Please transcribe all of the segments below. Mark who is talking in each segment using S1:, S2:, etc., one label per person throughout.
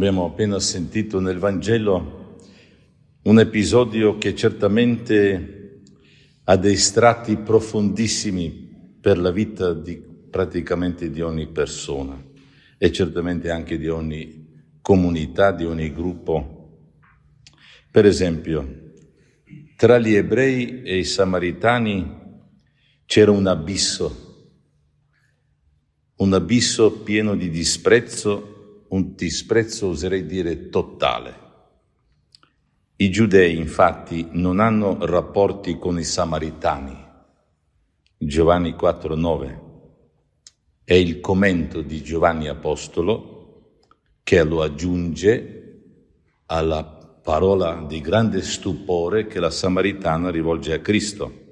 S1: Abbiamo appena sentito nel Vangelo un episodio che certamente ha dei strati profondissimi per la vita di praticamente di ogni persona e certamente anche di ogni comunità, di ogni gruppo. Per esempio, tra gli ebrei e i samaritani c'era un abisso, un abisso pieno di disprezzo un disprezzo oserei dire totale. I giudei infatti non hanno rapporti con i samaritani. Giovanni 4:9 è il commento di Giovanni Apostolo che lo aggiunge alla parola di grande stupore che la samaritana rivolge a Cristo.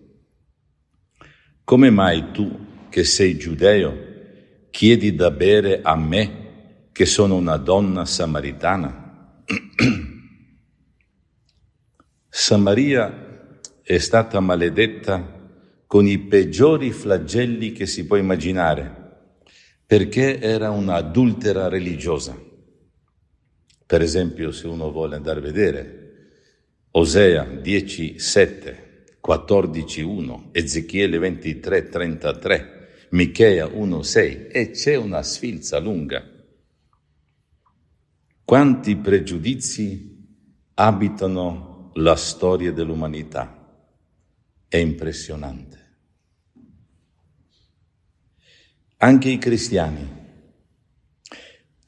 S1: Come mai tu, che sei giudeo, chiedi da bere a me, che sono una donna samaritana. Samaria è stata maledetta con i peggiori flagelli che si può immaginare, perché era un'adultera religiosa. Per esempio, se uno vuole andare a vedere Osea 10, 7, 14, 1, Ezechiele 23, 33, Michea 1, 6, e c'è una sfilza lunga quanti pregiudizi abitano la storia dell'umanità. È impressionante. Anche i cristiani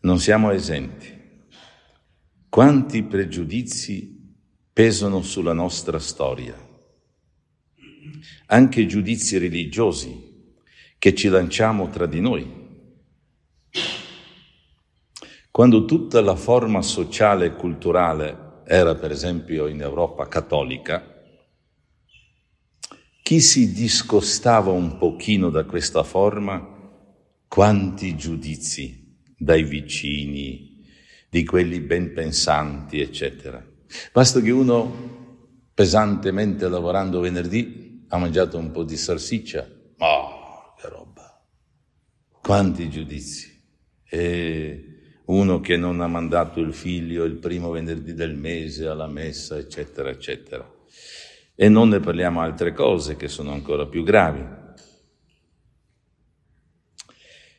S1: non siamo esenti. Quanti pregiudizi pesano sulla nostra storia? Anche giudizi religiosi che ci lanciamo tra di noi quando tutta la forma sociale e culturale era per esempio in Europa cattolica, chi si discostava un pochino da questa forma, quanti giudizi dai vicini, di quelli ben pensanti, eccetera. Basta che uno pesantemente lavorando venerdì ha mangiato un po' di salsiccia. Oh, che roba! Quanti giudizi! E uno che non ha mandato il figlio il primo venerdì del mese alla messa, eccetera, eccetera. E non ne parliamo altre cose che sono ancora più gravi.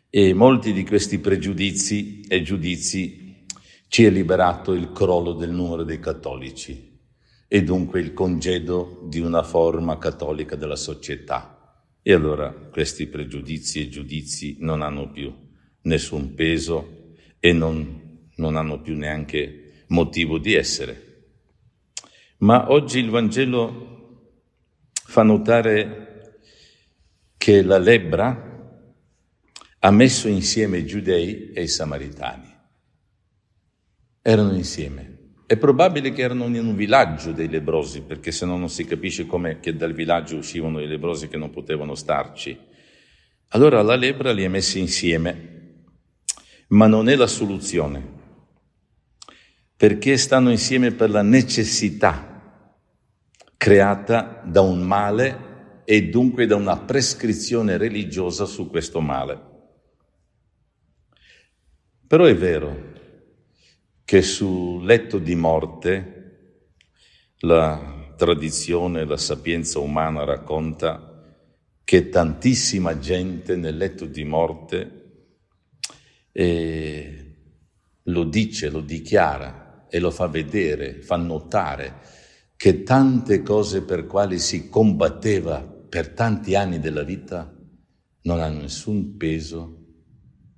S1: E molti di questi pregiudizi e giudizi ci è liberato il crollo del numero dei cattolici e dunque il congedo di una forma cattolica della società. E allora questi pregiudizi e giudizi non hanno più nessun peso e non, non hanno più neanche motivo di essere. Ma oggi il Vangelo fa notare che la lebbra ha messo insieme i giudei e i samaritani. Erano insieme. È probabile che erano in un villaggio dei lebrosi, perché se no non si capisce come che dal villaggio uscivano i lebrosi che non potevano starci. Allora la lebra li ha messi insieme ma non è la soluzione, perché stanno insieme per la necessità creata da un male e dunque da una prescrizione religiosa su questo male. Però è vero che sul letto di morte la tradizione, la sapienza umana racconta che tantissima gente nel letto di morte e lo dice, lo dichiara e lo fa vedere, fa notare che tante cose per quali si combatteva per tanti anni della vita non hanno nessun peso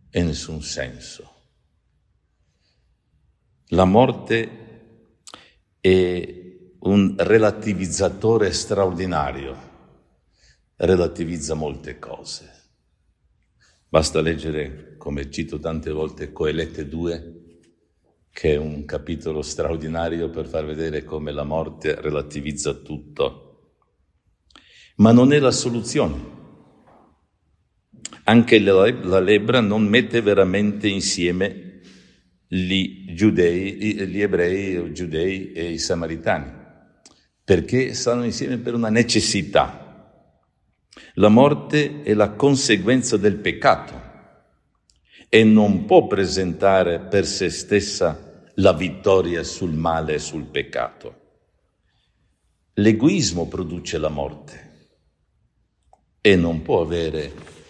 S1: e nessun senso. La morte è un relativizzatore straordinario, relativizza molte cose. Basta leggere, come cito tante volte, Coelette 2, che è un capitolo straordinario per far vedere come la morte relativizza tutto. Ma non è la soluzione. Anche la, lebbra non mette veramente insieme gli, giudei, gli ebrei, i giudei e i samaritani, perché stanno insieme per una necessità la morte è la conseguenza del peccato e non può presentare per se stessa la vittoria sul male e sul peccato. L'egoismo produce la morte e non può avere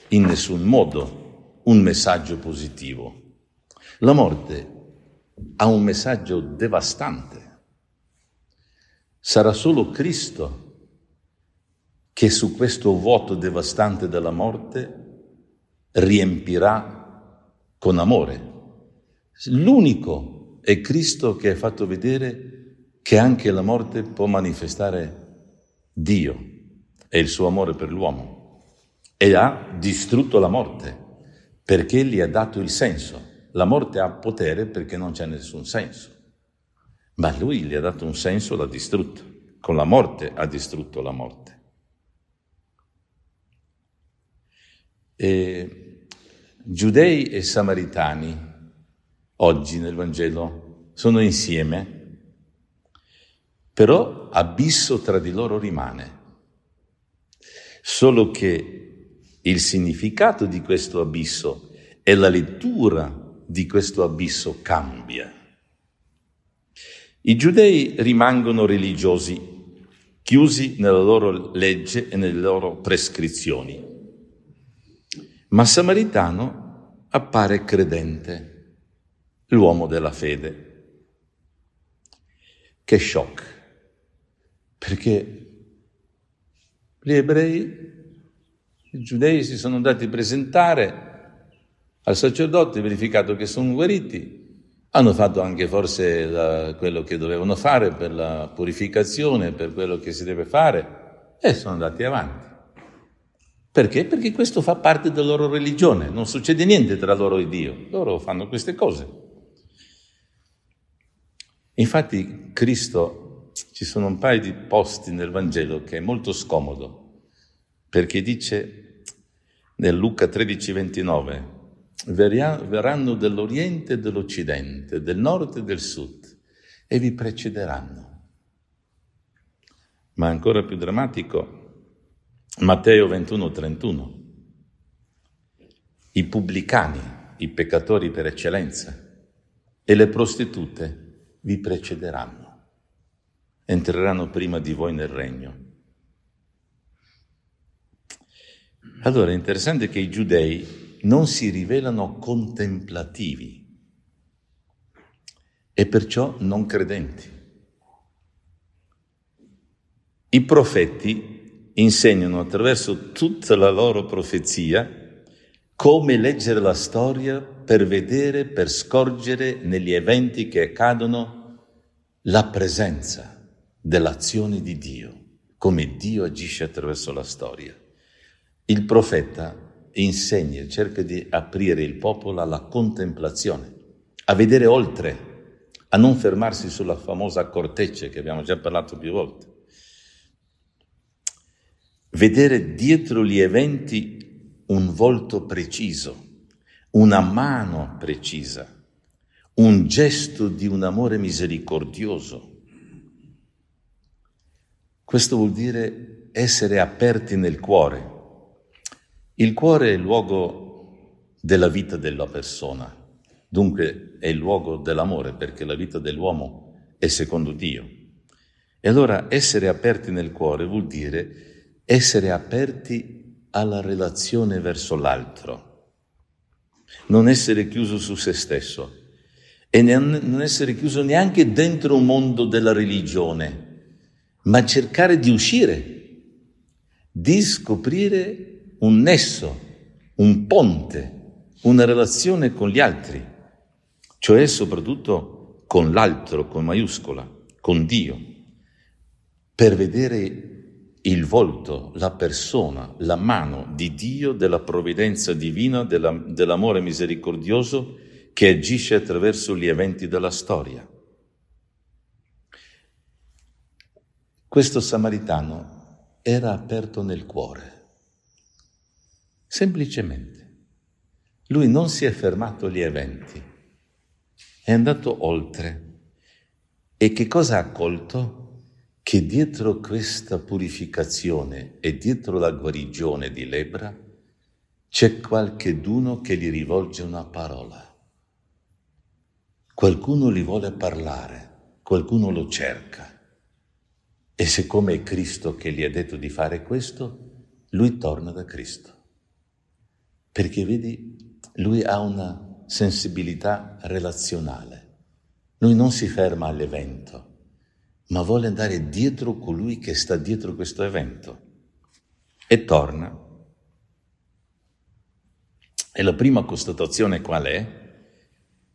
S1: in nessun modo un messaggio positivo. La morte ha un messaggio devastante. Sarà solo Cristo che su questo vuoto devastante della morte riempirà con amore. L'unico è Cristo che ha fatto vedere che anche la morte può manifestare Dio e il suo amore per l'uomo e ha distrutto la morte perché gli ha dato il senso. La morte ha potere perché non c'è nessun senso, ma lui gli ha dato un senso, l'ha distrutto. Con la morte ha distrutto la morte. eh, giudei e samaritani oggi nel Vangelo sono insieme, però abisso tra di loro rimane. Solo che il significato di questo abisso e la lettura di questo abisso cambia. I giudei rimangono religiosi, chiusi nella loro legge e nelle loro prescrizioni ma Samaritano appare credente, l'uomo della fede. Che shock, perché gli ebrei, i giudei si sono andati a presentare al sacerdote, verificato che sono guariti, hanno fatto anche forse la, quello che dovevano fare per la purificazione, per quello che si deve fare e sono andati avanti. Perché? Perché questo fa parte della loro religione, non succede niente tra loro e Dio, loro fanno queste cose. Infatti Cristo, ci sono un paio di posti nel Vangelo che è molto scomodo, perché dice nel Luca 13:29, verranno dell'Oriente e dell'Occidente, del nord e del sud, e vi precederanno. Ma ancora più drammatico, Matteo 21:31. I pubblicani, i peccatori per eccellenza, e le prostitute vi precederanno, entreranno prima di voi nel regno. Allora è interessante che i giudei non si rivelano contemplativi e perciò non credenti. I profeti insegnano attraverso tutta la loro profezia come leggere la storia per vedere, per scorgere negli eventi che accadono la presenza dell'azione di Dio, come Dio agisce attraverso la storia. Il profeta insegna, cerca di aprire il popolo alla contemplazione, a vedere oltre, a non fermarsi sulla famosa corteccia che abbiamo già parlato più volte vedere dietro gli eventi un volto preciso, una mano precisa, un gesto di un amore misericordioso. Questo vuol dire essere aperti nel cuore. Il cuore è il luogo della vita della persona, dunque è il luogo dell'amore, perché la vita dell'uomo è secondo Dio. E allora essere aperti nel cuore vuol dire essere aperti alla relazione verso l'altro, non essere chiuso su se stesso e non essere chiuso neanche dentro un mondo della religione, ma cercare di uscire, di scoprire un nesso, un ponte, una relazione con gli altri, cioè soprattutto con l'altro, con maiuscola, con Dio, per vedere il volto, la persona, la mano di Dio, della provvidenza divina, della, dell'amore misericordioso che agisce attraverso gli eventi della storia. Questo samaritano era aperto nel cuore, semplicemente. Lui non si è fermato agli eventi, è andato oltre. E che cosa ha colto? che dietro questa purificazione e dietro la guarigione di lebra c'è qualcheduno che gli rivolge una parola. Qualcuno gli vuole parlare, qualcuno lo cerca. E siccome è Cristo che gli ha detto di fare questo, lui torna da Cristo. Perché vedi, lui ha una sensibilità relazionale. Lui non si ferma all'evento, ma vuole andare dietro colui che sta dietro questo evento. E torna. E la prima constatazione qual è?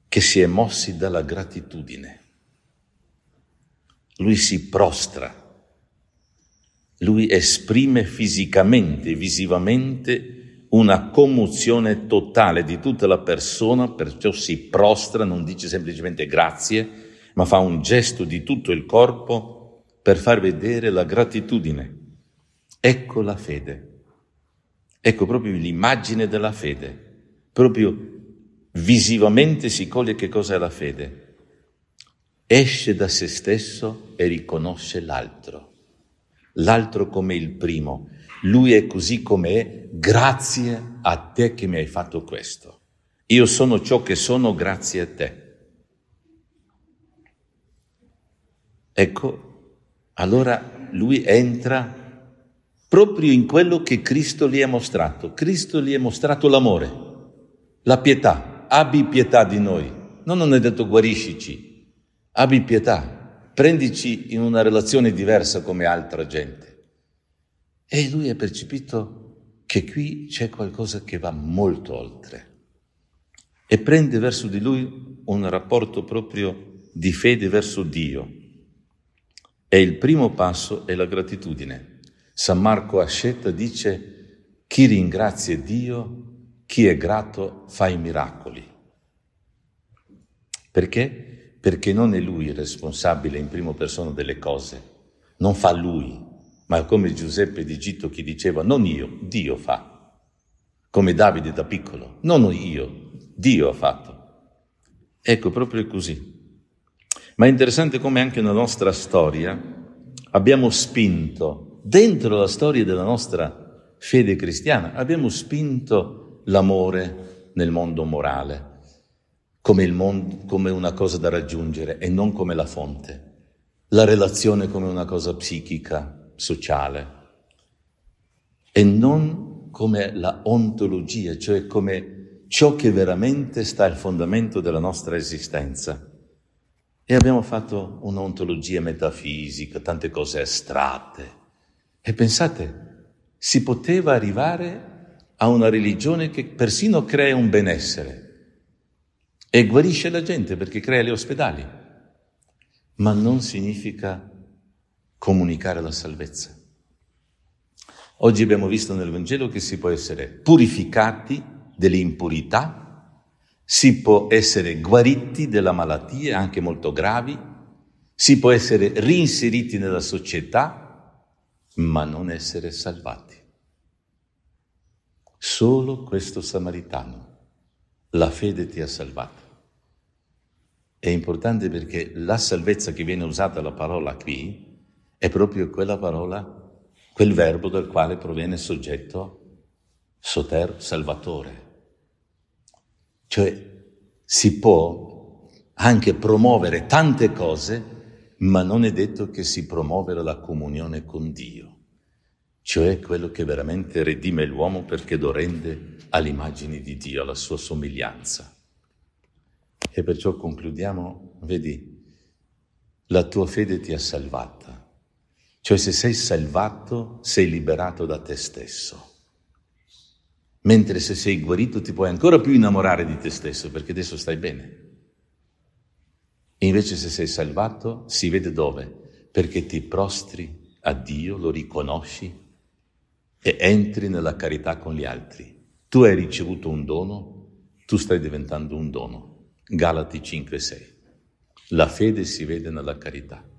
S1: Che si è mossi dalla gratitudine. Lui si prostra. Lui esprime fisicamente, visivamente, una commozione totale di tutta la persona, perciò si prostra, non dice semplicemente grazie, ma fa un gesto di tutto il corpo per far vedere la gratitudine. Ecco la fede. Ecco proprio l'immagine della fede. Proprio visivamente si coglie che cosa è la fede. Esce da se stesso e riconosce l'altro. L'altro come il primo. Lui è così come è, grazie a te che mi hai fatto questo. Io sono ciò che sono grazie a te. Ecco, allora lui entra proprio in quello che Cristo gli ha mostrato. Cristo gli ha mostrato l'amore, la pietà. Abbi pietà di noi. No, non è detto guariscici, abbi pietà, prendici in una relazione diversa come altra gente. E lui ha percepito che qui c'è qualcosa che va molto oltre e prende verso di lui un rapporto proprio di fede verso Dio. E il primo passo è la gratitudine. San Marco Ascetta dice, chi ringrazia Dio, chi è grato fa i miracoli. Perché? Perché non è lui il responsabile in prima persona delle cose, non fa lui, ma come Giuseppe d'Egitto che diceva, non io, Dio fa. Come Davide da piccolo, non io, Dio ha fatto. Ecco, proprio così. Ma è interessante come anche nella nostra storia abbiamo spinto, dentro la storia della nostra fede cristiana, abbiamo spinto l'amore nel mondo morale, come, mondo, come una cosa da raggiungere e non come la fonte, la relazione come una cosa psichica, sociale, e non come la ontologia, cioè come ciò che veramente sta al fondamento della nostra esistenza. E abbiamo fatto un'ontologia metafisica, tante cose astratte. E pensate, si poteva arrivare a una religione che persino crea un benessere e guarisce la gente perché crea gli ospedali, ma non significa comunicare la salvezza. Oggi abbiamo visto nel Vangelo che si può essere purificati delle impurità si può essere guariti della malattia, anche molto gravi, si può essere reinseriti nella società, ma non essere salvati. Solo questo samaritano, la fede ti ha salvato. È importante perché la salvezza che viene usata la parola qui è proprio quella parola, quel verbo dal quale proviene il soggetto soter, salvatore. Cioè si può anche promuovere tante cose, ma non è detto che si promuovere la comunione con Dio, cioè quello che veramente redime l'uomo perché lo rende all'immagine di Dio, alla sua somiglianza. E perciò concludiamo, vedi, la tua fede ti ha salvata, cioè se sei salvato sei liberato da te stesso. Mentre se sei guarito ti puoi ancora più innamorare di te stesso perché adesso stai bene. E invece se sei salvato si vede dove? Perché ti prostri a Dio, lo riconosci e entri nella carità con gli altri. Tu hai ricevuto un dono, tu stai diventando un dono. Galati 5:6. La fede si vede nella carità.